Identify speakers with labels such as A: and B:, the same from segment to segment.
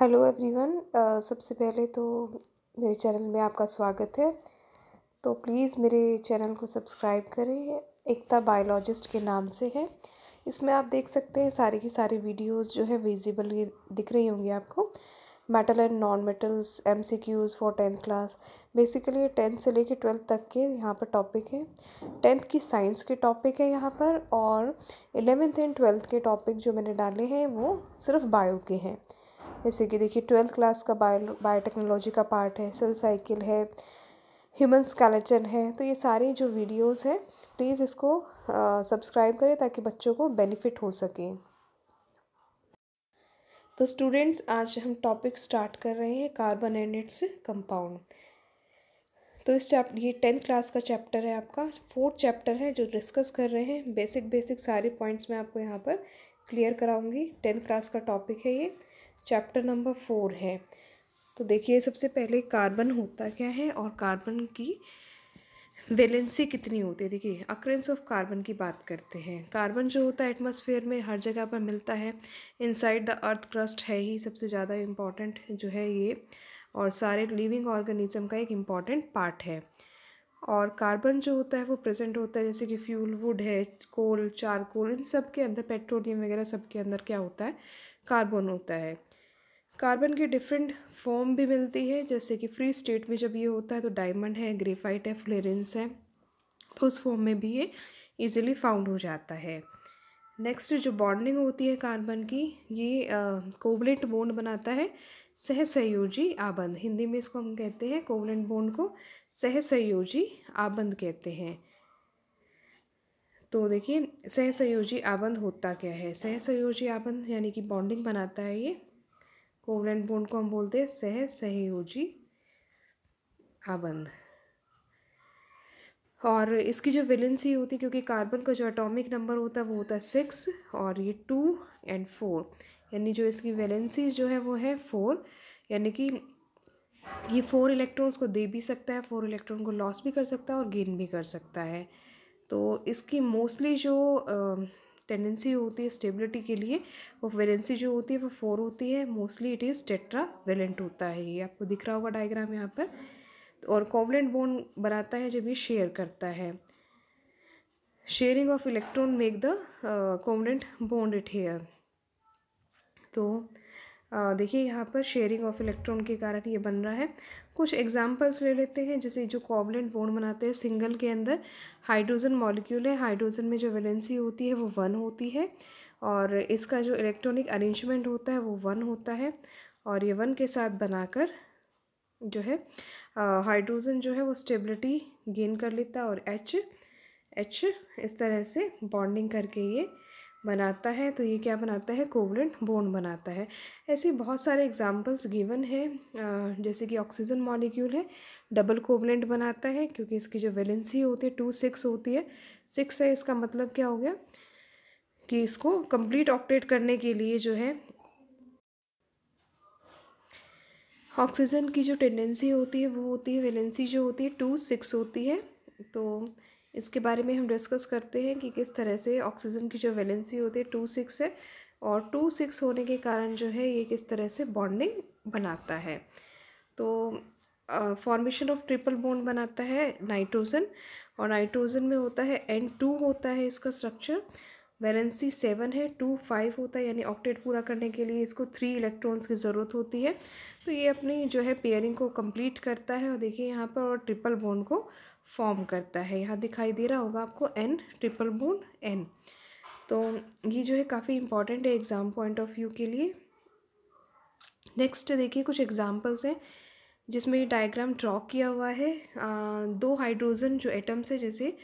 A: hello everyone सबसे पहले तो मेरे चैनल में आपका स्वागत है तो प्लीज़ मेरे चैनल को सब्सक्राइब करें एकता बायोलॉजिस्ट के नाम से है इसमें आप देख सकते हैं सारी की सारी वीडियोस जो है विजिबल दिख रही होंगी आपको metal and non metals M C Qs for tenth class basically ये टेंथ से लेके ट्वेल्थ तक के यहाँ पर टॉपिक है टेंथ की साइंस के टॉपिक है यहाँ पर और एलेवेंथ एंड ट्वेल्थ के टॉपिक जो मैंने डाले हैं वो सिर्फ बायो के हैं जैसे कि देखिए ट्वेल्थ क्लास का बायो बायोटेक्नोलॉजी का पार्ट है सेल साइकिल है ह्यूमन स्केलेटन है तो ये सारी जो वीडियोस हैं प्लीज़ इसको सब्सक्राइब करें ताकि बच्चों को बेनिफिट हो सके तो स्टूडेंट्स आज हम टॉपिक स्टार्ट कर रहे हैं कार्बन एनिट्स कंपाउंड तो इस चैप ये टेंथ क्लास का चैप्टर है आपका फोर्थ चैप्टर है जो डिस्कस कर रहे हैं बेसिक बेसिक सारे पॉइंट्स मैं आपको यहाँ पर क्लियर कराऊंगी टेंथ क्लास का टॉपिक है ये चैप्टर नंबर फोर है तो देखिए सबसे पहले कार्बन होता क्या है और कार्बन की वेलेंसी कितनी होती है देखिए अक्रेंस ऑफ कार्बन की बात करते हैं कार्बन जो होता है एटमॉस्फेयर में हर जगह पर मिलता है इनसाइड द अर्थ क्रस्ट है ही सबसे ज़्यादा इम्पॉर्टेंट जो है ये और सारे लिविंग ऑर्गेनिज्म का एक इम्पॉर्टेंट पार्ट है और कार्बन जो होता है वो प्रेजेंट होता है जैसे कि फ्यूल वुड है कोल चारकोल इन सब के अंदर पेट्रोलियम वगैरह सब के अंदर क्या होता है कार्बन होता है कार्बन की डिफरेंट फॉर्म भी मिलती है जैसे कि फ्री स्टेट में जब ये होता है तो डायमंड है ग्रेफाइट है फ्लोरेंस है तो उस फॉर्म में भी ये ईजिली फाउंड हो जाता है नेक्स्ट जो बॉन्डिंग होती है कार्बन की ये कोवलेंट बोंड बनाता है सह सहयोजी आबंध हिंदी में इसको हम कहते हैं कोवलेंट बोंड को सह सहयोजी आबंध कहते हैं तो देखिए सह सहयोजी आबंध होता क्या है सह सहयोजी आबंध यानी कि बॉन्डिंग बनाता है ये कोवलेंट बोन्ड को हम बोलते हैं सह सहयोजी आबंध और इसकी जो वैलेंसी होती है क्योंकि कार्बन का जो एटॉमिक नंबर होता है वो होता है सिक्स और ये टू एंड फोर यानी जो इसकी वैलेंसी जो है वो है फोर यानी कि ये फोर इलेक्ट्रॉन्स को दे भी सकता है फोर इलेक्ट्रॉन को लॉस भी कर सकता है और गेन भी कर सकता है तो इसकी मोस्टली जो टेंडेंसी होती है स्टेबिलिटी के लिए वो वैलेंसी जो होती है वो फोर होती है mostly it is tetravalent होता है ये आपको दिख रहा होगा डायग्राम यहाँ पर और कोवलेंट बोन बनाता है जब ये शेयर करता है sharing of electron make the covalent bond it here तो uh, देखिए यहाँ पर शेयरिंग ऑफ इलेक्ट्रॉन के कारण ये बन रहा है कुछ एग्जांपल्स ले लेते हैं जैसे जो कोवलेंट बोन्ड बनाते हैं सिंगल के अंदर हाइड्रोजन मॉलिक्यूल है हाइड्रोजन में जो वैलेंसी होती है वो वन होती है और इसका जो इलेक्ट्रॉनिक अरेंजमेंट होता है वो वन होता है और ये वन के साथ बनाकर जो है हाइड्रोजन जो है वो स्टेबिलिटी गेन कर लेता है और एच एच इस तरह से बॉन्डिंग करके ये बनाता है तो ये क्या बनाता है कोवलेंट बोन बनाता है ऐसे बहुत सारे एग्जांपल्स गिवन है जैसे कि ऑक्सीजन मॉलिक्यूल है डबल कोवलेंट बनाता है क्योंकि इसकी जो वैलेंसी होती है टू सिक्स होती है सिक्स है इसका मतलब क्या हो गया कि इसको कंप्लीट ऑक्टेट करने के लिए जो है ऑक्सीजन की जो टेंडेंसी होती है वो होती है वेलेंसी जो होती है टू सिक्स होती है तो इसके बारे में हम डिस्कस करते हैं कि किस तरह से ऑक्सीजन की जो वेलेंसी होती है टू सिक्स है और टू सिक्स होने के कारण जो है ये किस तरह से बॉन्डिंग बनाता है तो फॉर्मेशन ऑफ ट्रिपल बॉन्ड बनाता है नाइट्रोजन और नाइट्रोजन में होता है एन टू होता है इसका स्ट्रक्चर वैलेंसी सेवन है टू फाइव होता है यानी ऑक्टेट पूरा करने के लिए इसको थ्री इलेक्ट्रॉन्स की ज़रूरत होती है तो ये अपनी जो है पेयरिंग को कंप्लीट करता है और देखिए यहाँ पर और ट्रिपल बोन को फॉर्म करता है यहाँ दिखाई दे रहा होगा आपको एन ट्रिपल बोन एन तो ये जो है काफ़ी इंपॉर्टेंट है एग्ज़ाम पॉइंट ऑफ व्यू के लिए नेक्स्ट देखिए कुछ एग्जाम्पल्स हैं जिसमें डायग्राम ड्रॉ किया हुआ है आ, दो हाइड्रोजन जो एटम्स है जैसे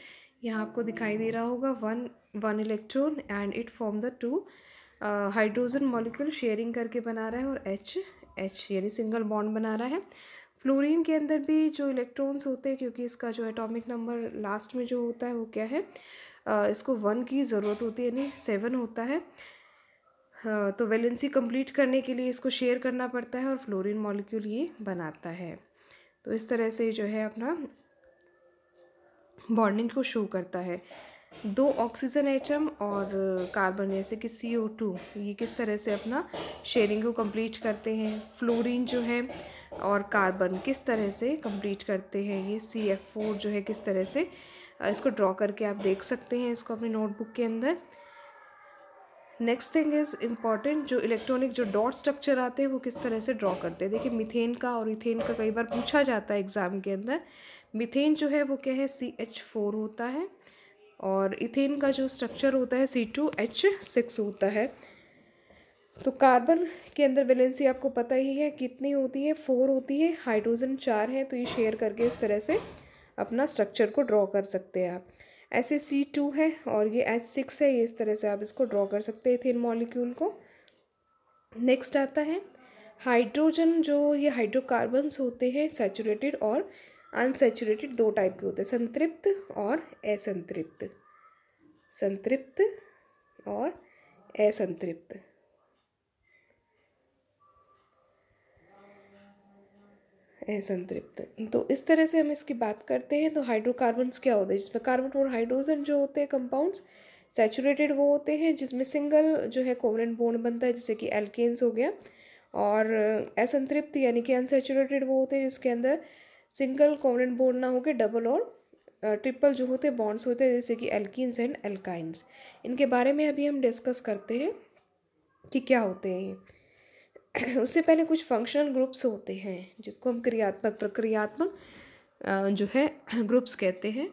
A: यहाँ आपको दिखाई दे रहा होगा one one electron and it form the two hydrogen molecule sharing करके बना रहा है और एच एच यानी सिंगल बॉन्ड बना रहा है फ्लोरीन के अंदर भी जो इलेक्ट्रॉन्स होते हैं क्योंकि इसका जो एटॉमिक नंबर लास्ट में जो होता है वो क्या है uh, इसको वन की ज़रूरत होती है यानी सेवन होता है uh, तो वैलेंसी कंप्लीट करने के लिए इसको शेयर करना पड़ता है और फ्लोरीन मॉलिक्यूल ये बनाता है तो इस तरह से जो है अपना बॉन्डिंग को शो करता है दो ऑक्सीजन एटम और कार्बन जैसे कि सी ओ टू ये किस तरह से अपना शेयरिंग को कंप्लीट करते हैं फ्लोरीन जो है और कार्बन किस तरह से कंप्लीट करते हैं ये सी एफ फोर जो है किस तरह से इसको ड्रॉ करके आप देख सकते हैं इसको अपनी नोटबुक के अंदर नेक्स्ट थिंग इज़ इम्पॉर्टेंट जो इलेक्ट्रॉनिक जो डॉट स्ट्रक्चर आते हैं वो किस तरह से ड्रॉ करते हैं देखिए मिथेन का और इथेन का कई बार पूछा जाता है एग्ज़ाम के अंदर मिथेन जो है वो क्या है सी एच फोर होता है और इथेन का जो स्ट्रक्चर होता है सी टू एच सिक्स होता है तो कार्बन के अंदर वैलेंसी आपको पता ही है कितनी होती है फोर होती है हाइड्रोजन चार है तो ये शेयर करके इस तरह से अपना स्ट्रक्चर को ड्रॉ कर सकते हैं आप ऐसे सी टू है और ये एच सिक्स है ये इस तरह से आप इसको ड्रॉ कर सकते हैं इथेन मॉलिक्यूल को नेक्स्ट आता है हाइड्रोजन जो ये हाइड्रोकार्बन्स होते हैं सेचूरेटेड और अनसेचुरेटेड दो टाइप के होते हैं संतृप्त और असंतृप्त संतृप्त और असंतृप्त असंतृप्त तो इस तरह से हम इसकी बात करते हैं तो हाइड्रोकार्बन्स क्या होते हैं जिसमें कार्बन और हाइड्रोजन जो होते हैं कंपाउंड्स सेचुरेटेड वो होते हैं जिसमें सिंगल जो है कोवलेंट बोन बनता है जैसे कि एल्केन्स हो गया और असंतृप्त यानी कि अनसेचुरेटेड वो होते हैं जिसके अंदर सिंगल कोवेनेंट बोन ना होकर डबल और ट्रिपल जो होते बॉन्ड्स होते हैं जैसे कि एल्किन्स एंड एल्काइंस इनके बारे में अभी हम डिस्कस करते हैं कि क्या होते हैं उससे पहले कुछ फंक्शनल ग्रुप्स होते हैं जिसको हम क्रियात्मक प्रक्रियात्मक जो है ग्रुप्स कहते हैं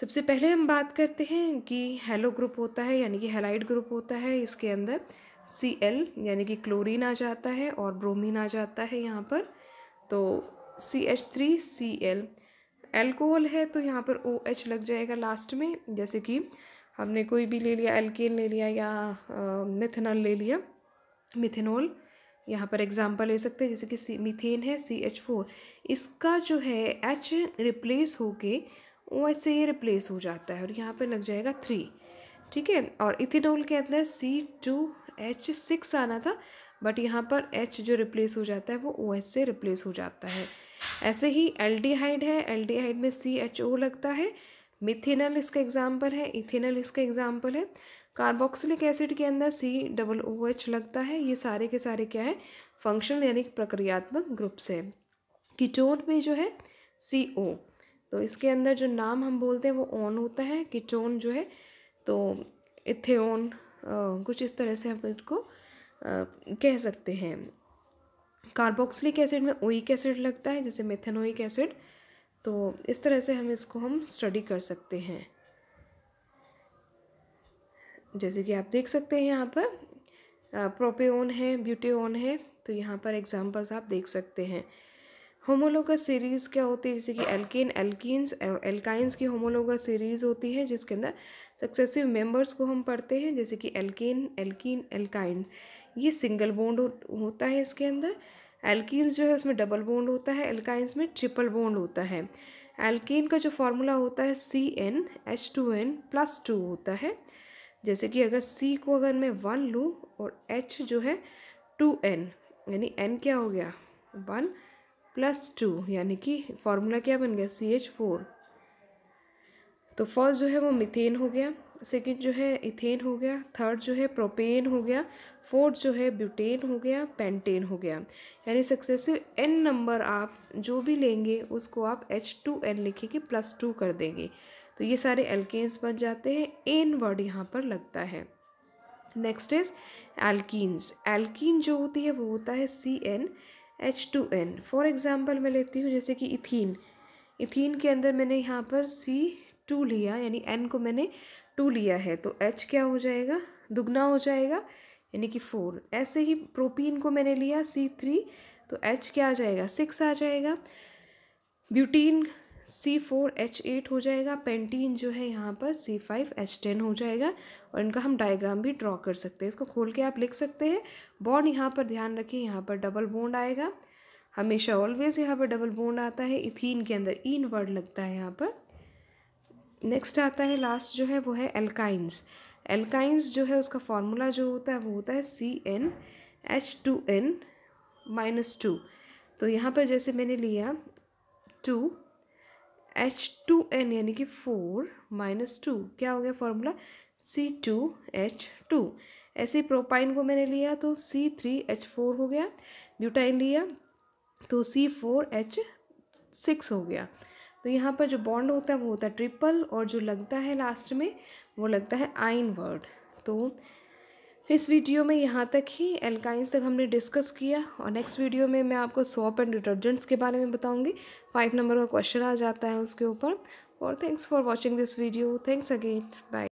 A: सबसे पहले हम बात करते हैं कि हेलो ग्रुप होता है यानी कि हेलाइड ग्रुप होता है इसके अंदर सी एल यानी कि क्लोरीन आ जाता है और ब्रोमीन आ जाता है यहाँ पर तो C H three C L alcohol है तो यहाँ पर ओ OH एच लग जाएगा लास्ट में जैसे कि हमने कोई भी ले लिया एल्केन ले लिया या मिथेनॉल ले लिया मिथेनॉल यहाँ पर एग्जाम्पल ले सकते हैं जैसे कि सी मिथेन है सी एच फोर इसका जो है एच रिप्लेस होके ओ एच से ये रिप्लेस हो जाता है और यहाँ पर लग जाएगा थ्री ठीक है और इथेनॉल के अंदर सी टू एच सिक्स आना था बट यहाँ पर एच जो रिप्लेस हो जाता है वो ओ OH एच से रिप्लेस हो जाता है ऐसे ही एल्डिहाइड है एल्डिहाइड में सी एच ओ लगता है मिथिनल इसका एग्जाम्पल है इथेनल इसका एग्जाम्पल है कार्बोक्सिलिक एसिड के अंदर सी डबल ओ एच लगता है ये सारे के सारे क्या है फंक्शनल यानी प्रक्रियात्मक ग्रुप्स है किटोन में जो है सी ओ तो इसके अंदर जो नाम हम बोलते हैं वो ऑन होता है किटोन जो है तो इथेओन कुछ इस तरह से हम इसको कह सकते हैं कार्बोक्सिलिक एसिड में ओइक एसिड लगता है जैसे मेथेनोइक एसिड तो इस तरह से हम इसको हम स्टडी कर सकते हैं जैसे कि आप देख सकते हैं यहाँ पर प्रोपेन है ब्यूटेन है तो यहाँ पर एग्जांपल्स आप देख सकते हैं होमोलोगा सीरीज़ क्या होती है जैसे कि एल्केन एल्किन्स और एल्काइंस की होमोलोगा सीरीज़ होती है जिसके अंदर सक्सेसिव मेंबर्स को हम पढ़ते हैं जैसे कि एल्केन एल्किन एल्काइन ये सिंगल बोंड हो, होता है इसके अंदर एल्किन्स जो है उसमें डबल बोंड होता है एल्काइंस में ट्रिपल बोंड होता है एल्किन का जो फार्मूला होता है C N H two N plus two होता है जैसे कि अगर सी को अगर मैं वन लूँ और एच जो है टू एन यानी एन क्या हो गया वन प्लस टू यानी कि फार्मूला क्या बन गया सी एच फोर तो फर्स्ट जो है वो मिथेन हो गया सेकंड जो है इथेन हो गया थर्ड जो है प्रोपेन हो गया फोर्थ जो है ब्यूटेन हो गया पेंटेन हो गया यानी सक्सेसिव एन नंबर आप जो भी लेंगे उसको आप एच टू एन लिखेंगे प्लस टू कर देंगे तो ये सारे एल्केन्स बन जाते हैं एन वर्ड यहाँ पर लगता है नेक्स्ट इज एल्कीन्स एल्कीन जो होती है वो होता है C N H two N for example मैं लेती हूँ जैसे कि इथीन इथीन के अंदर मैंने यहाँ पर सी टू लिया यानी एन को मैंने टू लिया है तो एच क्या हो जाएगा दुगना हो जाएगा यानी कि फोर ऐसे ही प्रोपीन को मैंने लिया सी थ्री तो एच क्या आ जाएगा सिक्स आ जाएगा butene C four H eight हो जाएगा पेंटीन जो है यहाँ पर सी फाइव एच टेन हो जाएगा और इनका हम डायग्राम भी ड्रॉ कर सकते हैं इसको खोल के आप लिख सकते हैं बॉन्ड यहाँ पर ध्यान रखिए यहाँ पर डबल बॉन्ड आएगा हमेशा ऑलवेज यहाँ पर डबल बॉन्ड आता है इथीन के अंदर इन e वर्ड लगता है यहाँ पर नेक्स्ट आता है लास्ट जो है वो है एल्काइंस एल्काइंस जो है उसका फार्मूला जो होता है वो होता है C N H two N minus two तो यहाँ पर जैसे मैंने लिया टू एच टू एन यानी कि फोर माइनस टू क्या हो गया formula C two H two ऐसे प्रोपाइन को मैंने लिया तो सी थ्री एच फोर हो गया ब्यूटाइन लिया तो सी फोर एच सिक्स हो गया तो यहाँ पर जो बॉन्ड होता है वो होता है ट्रिपल और जो लगता है लास्ट में वो लगता है आइन वर्ड तो इस वीडियो में यहाँ तक ही एल्काइन तक हमने डिस्कस किया और नेक्स्ट वीडियो में मैं आपको सॉप एंड डिटर्जेंट्स के बारे में बताऊँगी फाइव नंबर का क्वेश्चन आ जाता है उसके ऊपर और thanks for watching this video thanks again bye